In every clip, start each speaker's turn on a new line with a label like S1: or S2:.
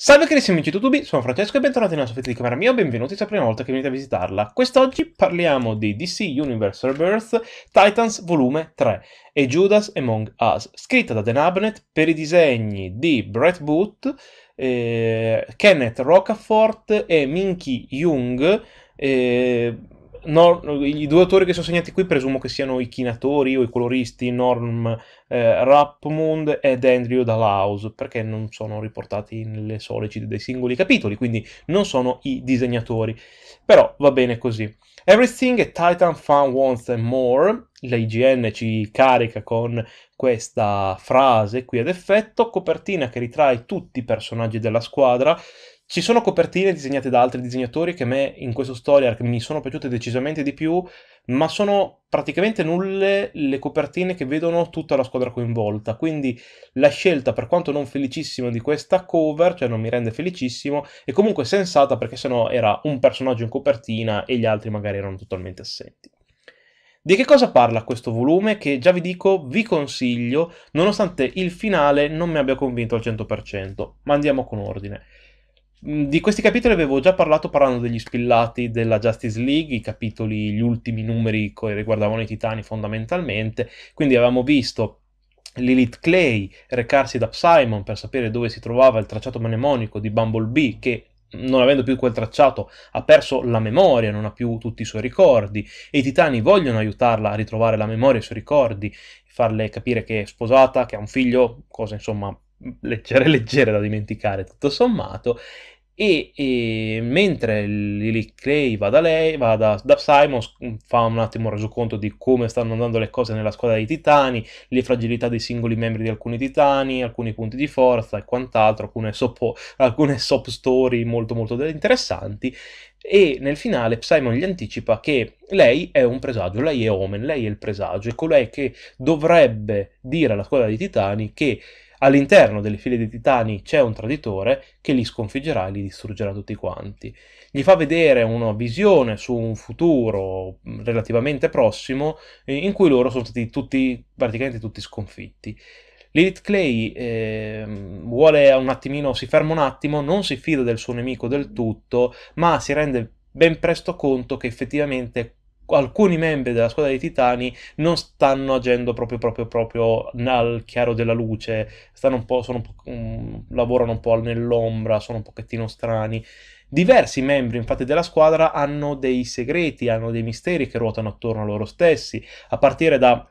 S1: Salve carissimi amici di YouTube, sono Francesco e bentornati nella soffitta di camera mia, benvenuti, se è la prima volta che venite a visitarla. Quest'oggi parliamo di DC Universe Rebirth Titans Volume 3 e Judas Among Us, scritta da Dan Abnett per i disegni di Brett Booth, eh, Kenneth Rocafort e Minky Jung, eh, No, i due autori che sono segnati qui presumo che siano i chinatori o i coloristi Norm eh, Rapmund ed Andrew Dalaus, perché non sono riportati nelle solicite dei singoli capitoli, quindi non sono i disegnatori. Però va bene così. Everything Titan Fan Wants and More, l'IGN ci carica con questa frase qui ad effetto, copertina che ritrae tutti i personaggi della squadra, ci sono copertine disegnate da altri disegnatori che a me in questo story arc mi sono piaciute decisamente di più, ma sono praticamente nulle le copertine che vedono tutta la squadra coinvolta. Quindi la scelta, per quanto non felicissima di questa cover, cioè non mi rende felicissimo, è comunque sensata perché sennò era un personaggio in copertina e gli altri magari erano totalmente assenti. Di che cosa parla questo volume che già vi dico, vi consiglio, nonostante il finale non mi abbia convinto al 100%, ma andiamo con ordine. Mm, di questi capitoli avevo già parlato parlando degli spillati della Justice League, i capitoli, gli ultimi numeri che riguardavano i titani fondamentalmente, quindi avevamo visto Lilith Clay recarsi da Simon per sapere dove si trovava il tracciato mnemonico di Bumblebee che non avendo più quel tracciato, ha perso la memoria, non ha più tutti i suoi ricordi, e i titani vogliono aiutarla a ritrovare la memoria e i suoi ricordi, farle capire che è sposata, che ha un figlio, cose insomma leggere leggere da dimenticare tutto sommato e, e, mentre Lily Clay va da lei, va da, da Simons, mm, fa un attimo un resoconto di come stanno andando le cose nella squadra dei titani, le fragilità dei singoli membri di alcuni titani, alcuni punti di forza e quant'altro, alcune soap, alcune soap story molto molto interessanti e nel finale Simon gli anticipa che lei è un presagio, lei è Omen, lei è il presagio, è colei che dovrebbe dire alla squadra dei titani che All'interno delle file dei titani c'è un traditore che li sconfiggerà e li distruggerà tutti quanti. Gli fa vedere una visione su un futuro relativamente prossimo eh, in cui loro sono stati tutti, praticamente tutti sconfitti. Lilith Clay eh, vuole un attimino, si ferma un attimo, non si fida del suo nemico del tutto, ma si rende ben presto conto che effettivamente alcuni membri della squadra dei titani non stanno agendo proprio, proprio, proprio al chiaro della luce, stanno un po', sono, um, lavorano un po' nell'ombra, sono un pochettino strani. Diversi membri infatti della squadra hanno dei segreti, hanno dei misteri che ruotano attorno a loro stessi, a partire da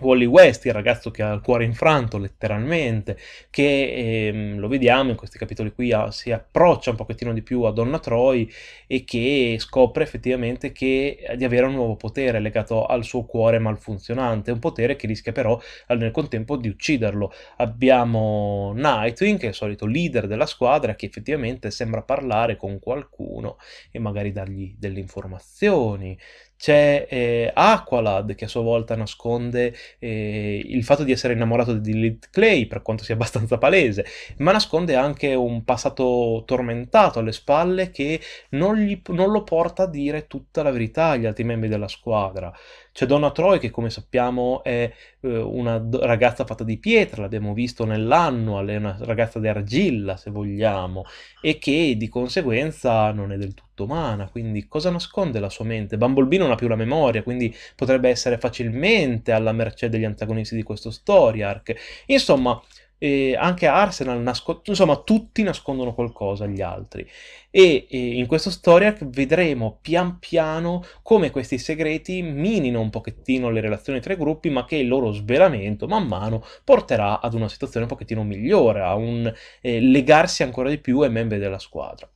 S1: Wally West, il ragazzo che ha il cuore infranto letteralmente, che ehm, lo vediamo in questi capitoli qui, a, ah, si approccia un pochettino di più a Donna Troy e che scopre effettivamente che, eh, di avere un nuovo potere legato al suo cuore malfunzionante, un potere che rischia però nel contempo di ucciderlo. Abbiamo Nightwing, che è il solito leader della squadra, che effettivamente sembra parlare con qualcuno e magari dargli delle informazioni, c'è eh, Aqualad che a sua volta nasconde eh, il fatto di essere innamorato di Lilith Clay, per quanto sia abbastanza palese, ma nasconde anche un passato tormentato alle spalle che non, gli, non lo porta a dire tutta la verità agli altri membri della squadra. C'è Donna Troy che come sappiamo è eh, una ragazza fatta di pietra, l'abbiamo visto nell'annual, è una ragazza di argilla se vogliamo, e che di conseguenza non è del tutto umana, quindi cosa nasconde la sua mente? Bumblebee non ha più la memoria, quindi potrebbe essere facilmente alla mercé degli antagonisti di questo story arc. Insomma, eh, anche Arsenal nasconde, insomma tutti nascondono qualcosa agli altri e eh, in questa storia vedremo pian piano come questi segreti minino un pochettino le relazioni tra i gruppi ma che il loro svelamento man mano porterà ad una situazione un pochettino migliore, a un eh, legarsi ancora di più ai membri della squadra.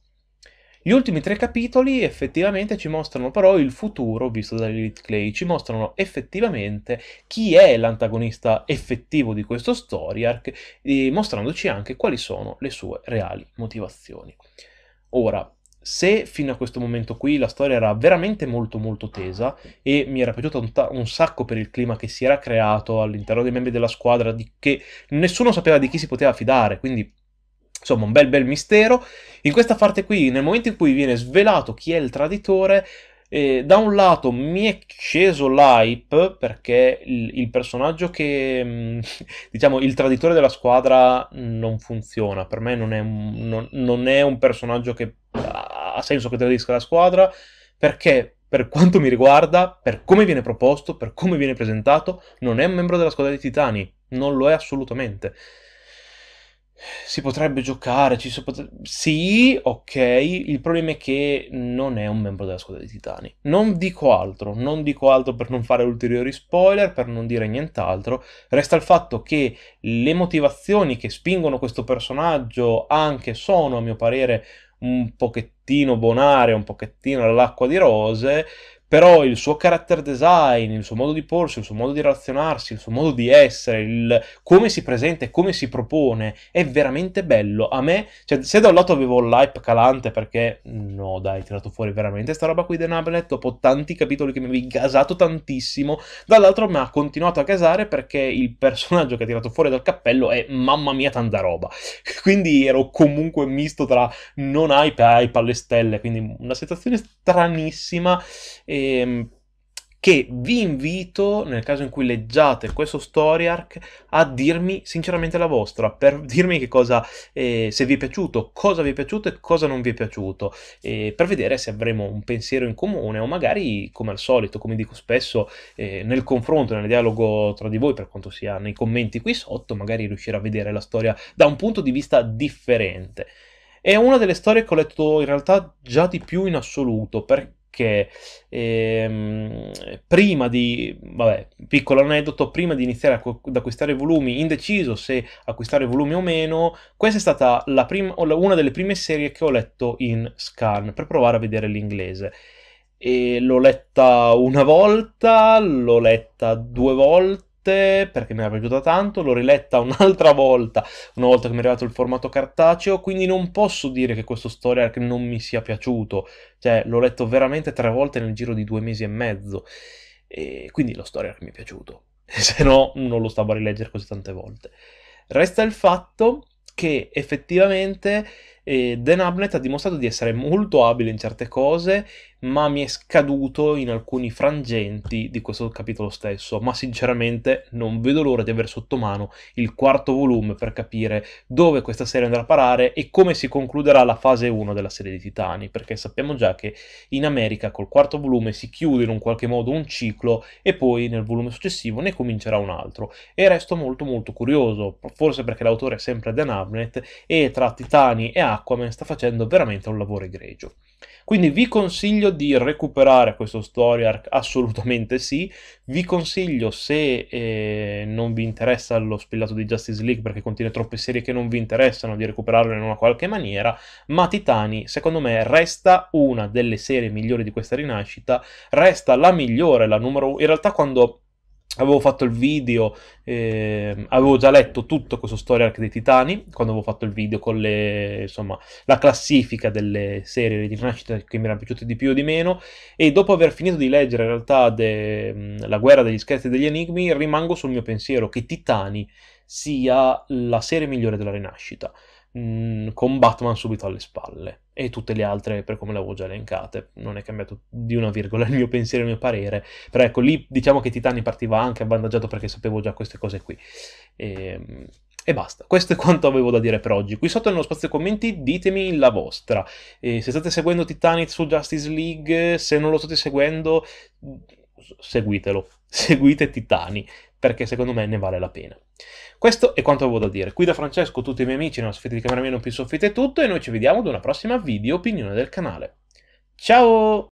S1: Gli ultimi tre capitoli effettivamente ci mostrano però il futuro visto da Lilith Clay, ci mostrano effettivamente chi è l'antagonista effettivo di questo story arc, mostrandoci anche quali sono le sue reali motivazioni. Ora, se fino a questo momento qui la storia era veramente molto molto tesa e mi era piaciuto un, un sacco per il clima che si era creato all'interno dei membri della squadra, di che nessuno sapeva di chi si poteva fidare, quindi Insomma, un bel bel mistero. In questa parte qui, nel momento in cui viene svelato chi è il traditore, eh, da un lato mi è sceso l'hype perché il, il personaggio che, mh, mm, diciamo, il traditore della squadra non funziona, per me non è un, non, non è un personaggio che ha senso che tradisca la squadra, perché per quanto mi riguarda, per come viene proposto, per come viene presentato, non è un membro della squadra dei titani, non lo è assolutamente. Si potrebbe giocare, ci so, potre... sì, ok, il problema è che non è un membro della squadra dei Titani. Non dico altro, non dico altro per non fare ulteriori spoiler, per non dire nient'altro. Resta il fatto che le motivazioni che spingono questo personaggio anche sono, a mio parere, un pochettino bonare, un pochettino all'acqua di rose, però il suo character design, il suo modo di porsi, il suo modo di relazionarsi, il suo modo di essere, il come si presenta e come si propone è veramente bello. A me, cioè, se da un lato avevo l'hype calante perché no, dai, tirato fuori veramente sta roba qui di Nablet dopo tanti capitoli che mi avevi gasato tantissimo, dall'altro mi ha continuato a gasare perché il personaggio che ha tirato fuori dal cappello è mamma mia tanta roba. Quindi ero comunque misto tra non hype e hype alle stelle, quindi una sensazione stranissima e ehm, che vi invito, nel caso in cui leggiate questo story arc, a dirmi sinceramente la vostra, per dirmi che cosa, eh, se vi è piaciuto, cosa vi è piaciuto e cosa non vi è piaciuto, eh, per vedere se avremo un pensiero in comune o magari, come al solito, come dico spesso, eh, nel confronto, nel dialogo tra di voi, per quanto sia nei commenti qui sotto, magari riuscire a vedere la storia da un punto di vista differente. È una delle storie che ho letto in realtà già di più in assoluto, perché che ehm, prima di, vabbè, piccolo aneddoto, prima di iniziare ad acquistare volumi, indeciso se acquistare volumi o meno, questa è stata la prima, una delle prime serie che ho letto in scan per provare a vedere l'inglese. E l'ho letta una volta, l'ho letta due volte volte perché mi era piaciuta tanto, l'ho riletta un'altra volta, una volta che mi è arrivato il formato cartaceo, quindi non posso dire che questo story arc non mi sia piaciuto, cioè l'ho letto veramente tre volte nel giro di due mesi e mezzo, e quindi lo story arc mi è piaciuto, se no non lo stavo a rileggere così tante volte. Resta il fatto che effettivamente e Dan Abnett ha dimostrato di essere molto abile in certe cose, ma mi è scaduto in alcuni frangenti di questo capitolo stesso. Ma sinceramente non vedo l'ora di avere sotto mano il quarto volume per capire dove questa serie andrà a parare e come si concluderà la fase 1 della serie di Titani, perché sappiamo già che in America col quarto volume si chiude in un qualche modo un ciclo e poi nel volume successivo ne comincerà un altro. E resto molto molto curioso, forse perché l'autore è sempre Dan Abnett e tra Titani e Aquaman sta facendo veramente un lavoro egregio. Quindi vi consiglio di recuperare questo story arc, assolutamente sì. Vi consiglio, se eh, non vi interessa lo spillato di Justice League perché contiene troppe serie che non vi interessano, di recuperarlo in una qualche maniera, ma Titani, secondo me, resta una delle serie migliori di questa rinascita, resta la migliore, la numero... uno. In realtà quando avevo fatto il video, eh, avevo già letto tutto questo story arc dei Titani, quando avevo fatto il video con le, insomma, la classifica delle serie di Rinascita che mi erano piaciute di più o di meno, e dopo aver finito di leggere in realtà de, mm, La guerra degli scherzi e degli enigmi, rimango sul mio pensiero che Titani sia la serie migliore della Rinascita. Mm, con Batman subito alle spalle e tutte le altre per come le avevo già elencate. Non è cambiato di una virgola il mio pensiero, e il mio parere, però ecco lì diciamo che Titani partiva anche avvantaggiato perché sapevo già queste cose qui. E, ehm, e basta, questo è quanto avevo da dire per oggi. Qui sotto nello spazio commenti ditemi la vostra. E se state seguendo Titanic su Justice League, se non lo state seguendo, seguitelo. Seguite Titani perché secondo me ne vale la pena. Questo è quanto avevo da dire. Qui da Francesco, tutti i miei amici, nella soffitta di Cameramino più soffitta è tutto e noi ci vediamo ad una prossima video opinione del canale. Ciao!